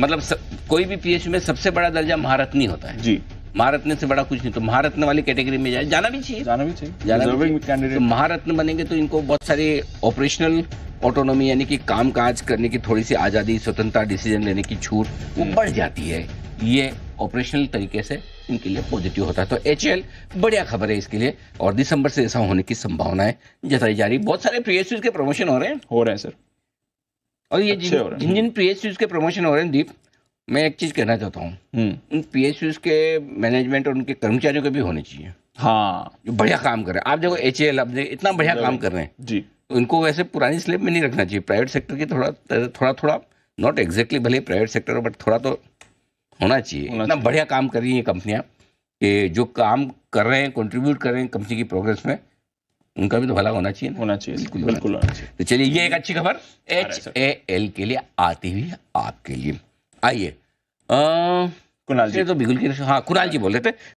मतलब सब, कोई भी पीएचयू में सबसे बड़ा दर्जा महारत्नी होता है जी महारत्न से बड़ा कुछ नहीं तो महारत्न वाली कैटेगरी में जाए जाना भी चाहिए जाना भी चाहिए जाना भी चाहिए तो महारत्न बनेंगे तो इनको बहुत सारे ऑपरेशनल ऑटोनॉमी यानी कि काम काज करने की थोड़ी सी आज़ादी स्वतंत्रता डिसीजन लेने की छूट वो हम्म। बढ़ जाती है ये ऑपरेशनल तरीके से इनके लिए पॉजिटिव होता है तो एच बढ़िया खबर है इसके लिए और दिसंबर से ऐसा होने की है जताई जा रही बहुत सारे पी के प्रमोशन हो रहे हैं हो रहे हैं सर और ये जिन जिन, जिन जिन पी के प्रमोशन हो रहे हैं दीप मैं एक चीज़ कहना चाहता हूँ हम्म। उन पी के मैनेजमेंट और उनके कर्मचारियों के भी होने चाहिए हाँ जो बढ़िया काम कर रहे हैं आप देखो एच आप इतना बढ़िया काम कर रहे हैं जी उनको वैसे पुरानी स्लेब में नहीं रखना चाहिए प्राइवेट सेक्टर की थोड़ा थोड़ा थोड़ा नॉट एग्जैक्टली भले प्राइवेट सेक्टर बट थोड़ा तो होना चाहिए इतना बढ़िया काम कर रही हैं कंपनियाँ कि जो काम कर रहे हैं कंट्रीब्यूट कर रहे हैं कंपनी की प्रोग्रेस में उनका भी तो भला होना चाहिए होना चाहिए बिल्कुल बिल्कुल होना चाहिए तो चलिए ये एक अच्छी खबर एच ए एल के लिए आती हुई आपके लिए आइए कुणाल जी तो बिल्कुल हाँ कुणाल जी बोल रहे थे